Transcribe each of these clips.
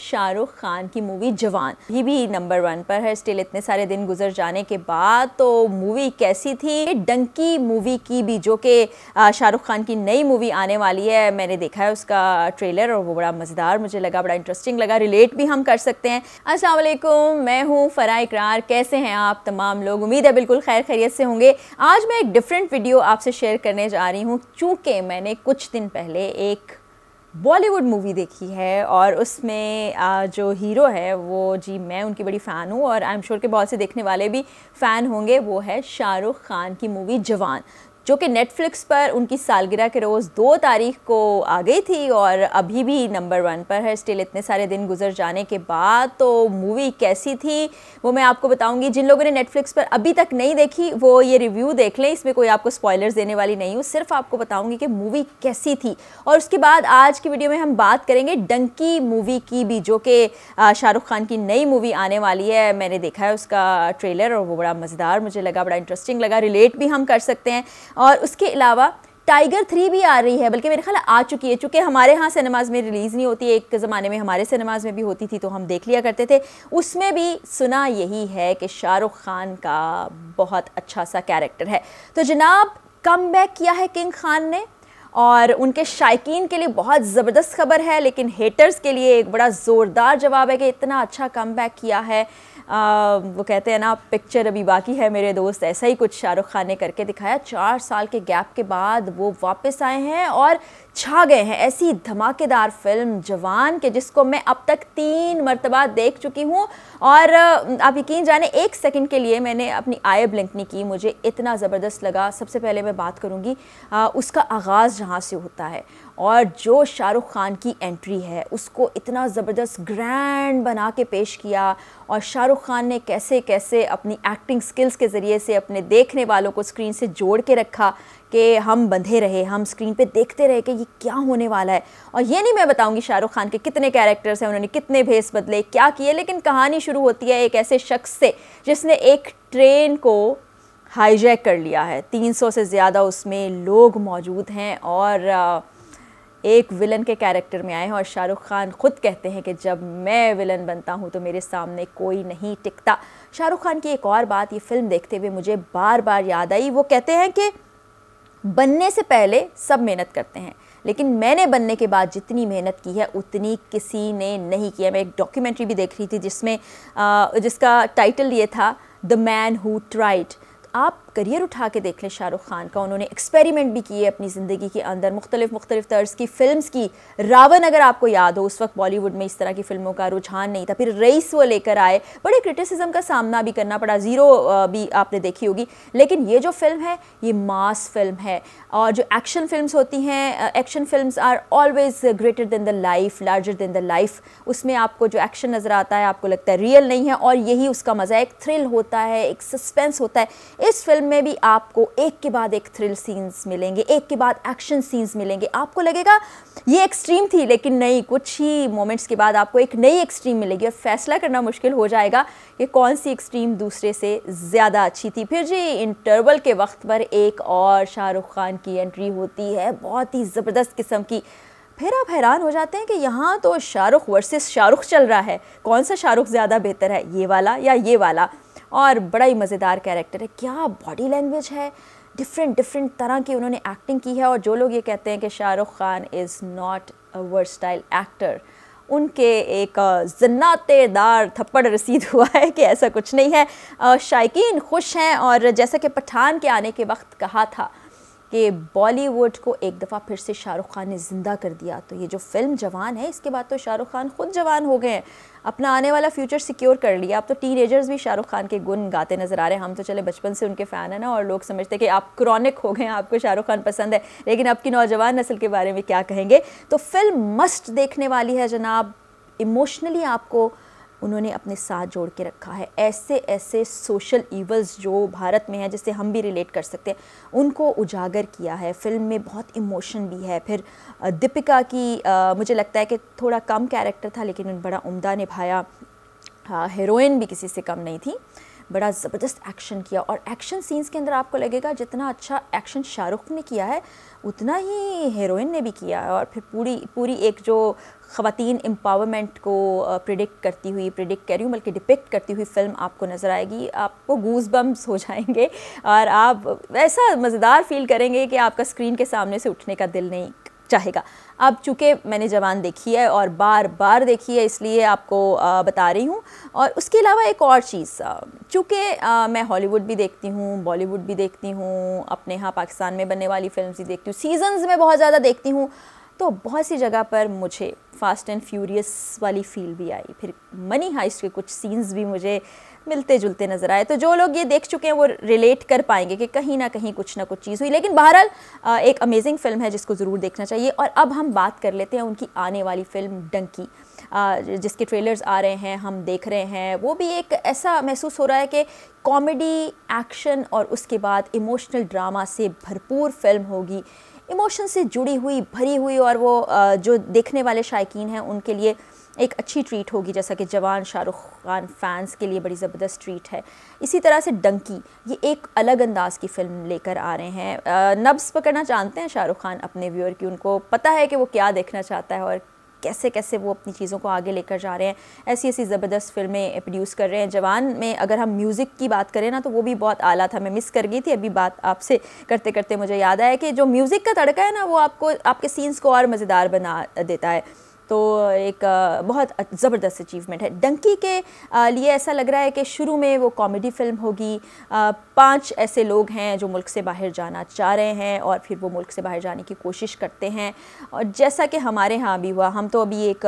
शाहरुख खान की मूवी जवान ये भी नंबर वन पर है स्टिल इतने सारे दिन गुजर जाने के बाद तो मूवी कैसी थी डंकी मूवी की भी जो कि शाहरुख खान की नई मूवी आने वाली है मैंने देखा है उसका ट्रेलर और वो बड़ा मज़ेदार मुझे लगा बड़ा इंटरेस्टिंग लगा रिलेट भी हम कर सकते हैं असल मैं हूँ फ़रा इकरार कैसे हैं आप तमाम लोग उम्मीद है बिल्कुल खैर खैरियत से होंगे आज मैं एक डिफरेंट वीडियो आपसे शेयर करने जा रही हूँ चूँकि मैंने कुछ दिन पहले एक बॉलीवुड मूवी देखी है और उसमें जो हीरो है वो जी मैं उनकी बड़ी फ़ैन हूँ और आई एम श्योर के बहुत से देखने वाले भी फ़ैन होंगे वो है शाहरुख खान की मूवी जवान जो कि नेटफ्लिक्स पर उनकी सालगिरह के रोज़ दो तारीख को आ गई थी और अभी भी नंबर वन पर है स्टिल इतने सारे दिन गुजर जाने के बाद तो मूवी कैसी थी वो मैं आपको बताऊंगी जिन लोगों ने नेटफ्लिक्स पर अभी तक नहीं देखी वो ये रिव्यू देख लें इसमें कोई आपको स्पॉयलर्स देने वाली नहीं हूँ सिर्फ आपको बताऊँगी कि मूवी कैसी थी और उसके बाद आज की वीडियो में हम बात करेंगे डंकी मूवी की भी जो कि शाहरुख खान की नई मूवी आने वाली है मैंने देखा है उसका ट्रेलर और वो बड़ा मज़ेदार मुझे लगा बड़ा इंटरेस्टिंग लगा रिलेट भी हम कर सकते हैं और उसके अलावा टाइगर थ्री भी आ रही है बल्कि मेरे ख्याल आ चुकी है चूँकि हमारे यहाँ सिनेमाज़ में रिलीज़ नहीं होती एक ज़माने में हमारे सिनेमाज़ में भी होती थी तो हम देख लिया करते थे उसमें भी सुना यही है कि शाहरुख खान का बहुत अच्छा सा कैरेक्टर है तो जनाब कम बैक किया है किंग खान ने और उनके शायकीन के लिए बहुत ज़बरदस्त खबर है लेकिन हेटर्स के लिए एक बड़ा ज़ोरदार जवाब है कि इतना अच्छा कम किया है आ, वो कहते हैं ना पिक्चर अभी बाकी है मेरे दोस्त ऐसा ही कुछ शाहरुख खान ने करके दिखाया चार साल के गैप के बाद वो वापस आए हैं और छा गए हैं ऐसी धमाकेदार फिल्म जवान के जिसको मैं अब तक तीन मरतबा देख चुकी हूँ और आप यकीन जाने एक सेकंड के लिए मैंने अपनी आय ब्लिंक नहीं की मुझे इतना ज़बरदस्त लगा सबसे पहले मैं बात करूँगी उसका आगाज़ जहाँ से होता है और जो शाहरुख खान की एंट्री है उसको इतना ज़बरदस्त ग्रैंड बना के पेश किया और शाहरुख खान ने कैसे कैसे अपनी एक्टिंग स्किल्स के ज़रिए से अपने देखने वालों को स्क्रीन से जोड़ के रखा कि हम बंधे रहे हम स्क्रीन पे देखते रहे कि ये क्या होने वाला है और ये नहीं मैं बताऊंगी शाहरुख खान के कितने कैरेक्टर्स हैं उन्होंने कितने भेस बदले क्या किए लेकिन कहानी शुरू होती है एक ऐसे शख्स से जिसने एक ट्रेन को हाईजैक कर लिया है 300 से ज़्यादा उसमें लोग मौजूद हैं और एक विलन के कैरेक्टर में आए हैं और शाहरुख खान खुद कहते हैं कि जब मैं विलन बनता हूँ तो मेरे सामने कोई नहीं टिकता शाहरुख खान की एक और बात ये फिल्म देखते हुए मुझे बार बार याद आई वो कहते हैं कि बनने से पहले सब मेहनत करते हैं लेकिन मैंने बनने के बाद जितनी मेहनत की है उतनी किसी ने नहीं किया मैं एक डॉक्यूमेंट्री भी देख रही थी जिसमें जिसका टाइटल ये था the man who tried up career उठा के देख लें शाहरुख खान का उन्होंने एक्सपेरिमेंट भी किए अपनी ज़िंदगी के अंदर मुख्तलिफ मुख्तलिफ तर्ज की फ़िल्म की रावण अगर आपको याद हो उस वक्त बॉलीवुड में इस तरह की फ़िल्मों का रुझान नहीं था फिर रईस वो लेकर आए बड़े क्रिटिसिज्म का सामना भी करना पड़ा ज़ीरो भी आपने देखी होगी लेकिन ये जो फिल्म है ये मास फिल्म है और जो एक्शन फिल्म होती हैं एक्शन फिल्म are always greater than the life larger than the life उसमें आपको जो एक्शन नज़र आता है आपको लगता है रियल नहीं है और यही उसका मज़ा एक थ्रिल होता है एक सस्पेंस होता है इस फिल्म फिल्म में भी आपको एक के बाद एक थ्रिल सीन्स मिलेंगे एक के बाद एक्शन सीन्स मिलेंगे आपको लगेगा ये एक्सट्रीम थी लेकिन नहीं कुछ ही मोमेंट्स के बाद आपको एक नई एक्सट्रीम मिलेगी और फैसला करना मुश्किल हो जाएगा कि कौन सी एक्सट्रीम दूसरे से ज़्यादा अच्छी थी फिर जी इंटरवल के वक्त पर एक और शाहरुख खान की एंट्री होती है बहुत ही ज़बरदस्त किस्म की फिर आप हैरान हो जाते हैं कि यहाँ तो शाहरुख वर्सेस शाहरुख चल रहा है कौन सा शाहरुख ज़्यादा बेहतर है ये वाला या ये वाला और बड़ा ही मज़ेदार कैरेक्टर है क्या बॉडी लैंग्वेज है डिफरेंट डिफरेंट तरह की उन्होंने एक्टिंग की है और जो लोग ये कहते हैं कि Shahrukh Khan is not a versatile actor उनके एक जन्नातेदार थप्पड़ रसीद हुआ है कि ऐसा कुछ नहीं है शायकीन खुश हैं और जैसा कि पठान के आने के वक्त कहा था कि बॉलीवुड को एक दफ़ा फिर से शाहरुख खान ने ज़िंदा कर दिया तो ये जो फिल्म जवान है इसके बाद तो शाहरुख खान खुद जवान हो गए हैं अपना आने वाला फ्यूचर सिक्योर कर लिया अब तो टीनेजर्स भी शाहरुख खान के गुण गाते नज़र आ रहे हैं हम तो चले बचपन से उनके फ़ैन हैं ना और लोग समझते हैं कि आप क्रॉनिक हो गए हैं आपको शाहरुख खान पसंद है लेकिन अब की नौजवान नस्ल के बारे में क्या कहेंगे तो फिल्म मस्ट देखने वाली है जनाब इमोशनली आपको उन्होंने अपने साथ जोड़ के रखा है ऐसे ऐसे सोशल इवल्स जो भारत में हैं जिससे हम भी रिलेट कर सकते हैं उनको उजागर किया है फिल्म में बहुत इमोशन भी है फिर दीपिका की आ, मुझे लगता है कि थोड़ा कम कैरेक्टर था लेकिन बड़ा उम्दा निभाया हीरोइन भी किसी से कम नहीं थी बड़ा ज़बरदस्त एक्शन किया और एक्शन सीन्स के अंदर आपको लगेगा जितना अच्छा एक्शन शाहरुख ने किया है उतना ही हीरोइन ने भी किया है और फिर पूरी पूरी एक जो ख़वान एम्पावरमेंट को प्रिडिक्ट करती हुई प्रिडिक्ट कर रही हूँ बल्कि डिपिक्ट करती हुई फ़िल्म आपको नज़र आएगी आपको गूज बम्स हो जाएंगे और आप ऐसा मज़ेदार फील करेंगे कि आपका स्क्रीन के सामने से उठने का दिल नहीं चाहेगा अब चूँकि मैंने जवान देखी है और बार बार देखी है इसलिए आपको बता रही हूँ और उसके अलावा एक और चीज़ चूँकि मैं हॉलीवुड भी देखती हूँ बॉलीवुड भी देखती हूँ अपने यहाँ पाकिस्तान में बनने वाली फिल्म भी देखती हूँ सीजन्स में बहुत ज़्यादा देखती हूँ तो बहुत सी जगह पर मुझे फास्ट एंड फ्यूरियस वाली फील भी आई फिर मनी हाइस्ट के कुछ सीन्स भी मुझे मिलते जुलते नज़र आए तो जो लोग ये देख चुके हैं वो रिलेट कर पाएंगे कि कहीं ना कहीं कुछ ना कुछ चीज़ हुई लेकिन बहरहाल एक अमेजिंग फिल्म है जिसको ज़रूर देखना चाहिए और अब हम बात कर लेते हैं उनकी आने वाली फिल्म डंकी जिसके ट्रेलर्स आ रहे हैं हम देख रहे हैं वो भी एक ऐसा महसूस हो रहा है कि कॉमेडी एक्शन और उसके बाद इमोशनल ड्रामा से भरपूर फिल्म होगी इमोशन से जुड़ी हुई भरी हुई और वो जो देखने वाले शायकीन हैं उनके लिए एक अच्छी ट्रीट होगी जैसा कि जवान शाहरुख खान फैंस के लिए बड़ी ज़बरदस्त ट्रीट है इसी तरह से डंकी ये एक अलग अंदाज की फ़िल्म लेकर आ रहे हैं नब्स पकड़ना जानते हैं शाहरुख खान अपने व्यूअर की उनको पता है कि वो क्या देखना चाहता है और कैसे कैसे वो अपनी चीज़ों को आगे लेकर जा रहे हैं ऐसी ऐसी ज़बरदस्त फिल्में प्रोड्यूस कर रहे हैं जवान में अगर हम म्यूज़िक की बात करें ना तो वो भी बहुत आला था मैं मिस कर गई थी अभी बात आपसे करते करते मुझे याद आया कि जो म्यूज़िक का तड़का है ना वो आपको आपके सीन्स को और मज़ेदार बना देता है तो एक बहुत ज़बरदस्त अचीवमेंट है डंकी के लिए ऐसा लग रहा है कि शुरू में वो कॉमेडी फिल्म होगी पांच ऐसे लोग हैं जो मुल्क से बाहर जाना चाह रहे हैं और फिर वो मुल्क से बाहर जाने की कोशिश करते हैं और जैसा कि हमारे यहाँ अभी हुआ हम तो अभी एक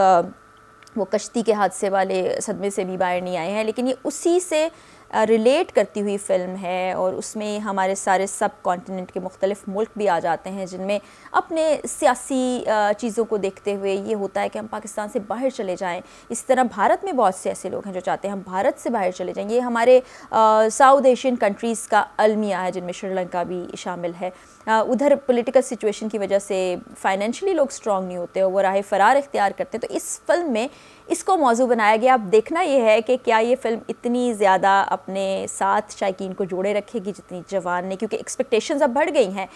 वो कश्ती के हादसे वाले सदमे से भी बाहर नहीं आए हैं लेकिन ये उसी से रिलेट करती हुई फ़िल्म है और उसमें हमारे सारे सब कॉन्टीनेंट के मुख्तलिफ़ मुल्क भी आ जाते हैं जिनमें अपने सियासी चीज़ों को देखते हुए ये होता है कि हम पाकिस्तान से बाहर चले जाएँ इस तरह भारत में बहुत से ऐसे लोग हैं जो चाहते हैं हम भारत से बाहर चले जाएँ ये हमारे साउथ एशियन कंट्रीज़ का अलमिया है जिनमें श्रीलंका भी शामिल है आ, उधर पोलिटिकल सिचुएशन की वजह से फाइनेंशली लोग स्ट्रॉन्ग नहीं होते वो राह फ़रार इख्तियार करते हैं तो इस फिल्म में इसको मौजू बनाया गया अब देखना यह है कि क्या ये फ़िल्म इतनी ज़्यादा अपने साथ शायकीन को जोड़े रखेगी जितनी जवान ने क्योंकि एक्सपेक्टेशन अब बढ़ गई हैं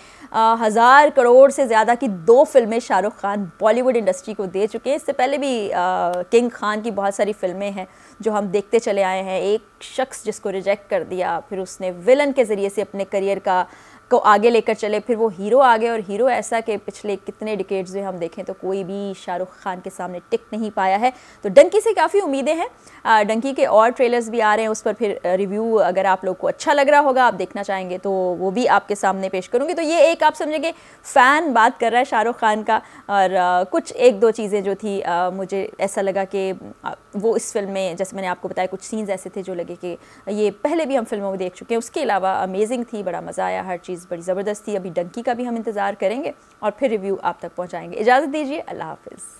हज़ार करोड़ से ज़्यादा की दो फिल्में शाहरुख खान बॉलीवुड इंडस्ट्री को दे चुके हैं इससे पहले भी आ, किंग खान की बहुत सारी फिल्में हैं जो हम देखते चले आए हैं एक शख्स जिसको रिजेक्ट कर दिया फिर उसने विलन के ज़रिए से अपने करियर का को आगे लेकर चले फिर वो हीरो आ गए और हीरो ऐसा कि पिछले कितने डिकेट्स में हम देखें तो कोई भी शाहरुख खान के सामने टिक नहीं पाया है तो डंकी से काफ़ी उम्मीदें हैं डंकी के और ट्रेलर्स भी आ रहे हैं उस पर फिर रिव्यू अगर आप लोग को अच्छा लग रहा होगा आप देखना चाहेंगे तो वो भी आपके सामने पेश करूँगी तो ये एक आप समझेंगे फ़ैन बात कर रहा है शाहरुख खान का और कुछ एक दो चीज़ें जो थी मुझे ऐसा लगा कि वो इस फिल्म में जैसे मैंने आपको बताया कुछ सीन्स ऐसे थे जो लगे कि ये पहले भी हम फिल्मों में देख चुके हैं उसके अलावा अमेजिंग थी बड़ा मज़ा आया हर चीज़ चीज़ बड़ी ज़बरदस्त थी अभी डंकी का भी हम इंतज़ार करेंगे और फिर रिव्यू आप तक पहुँचाएँगे इजाज़त दीजिए अल्लाह हाफिज़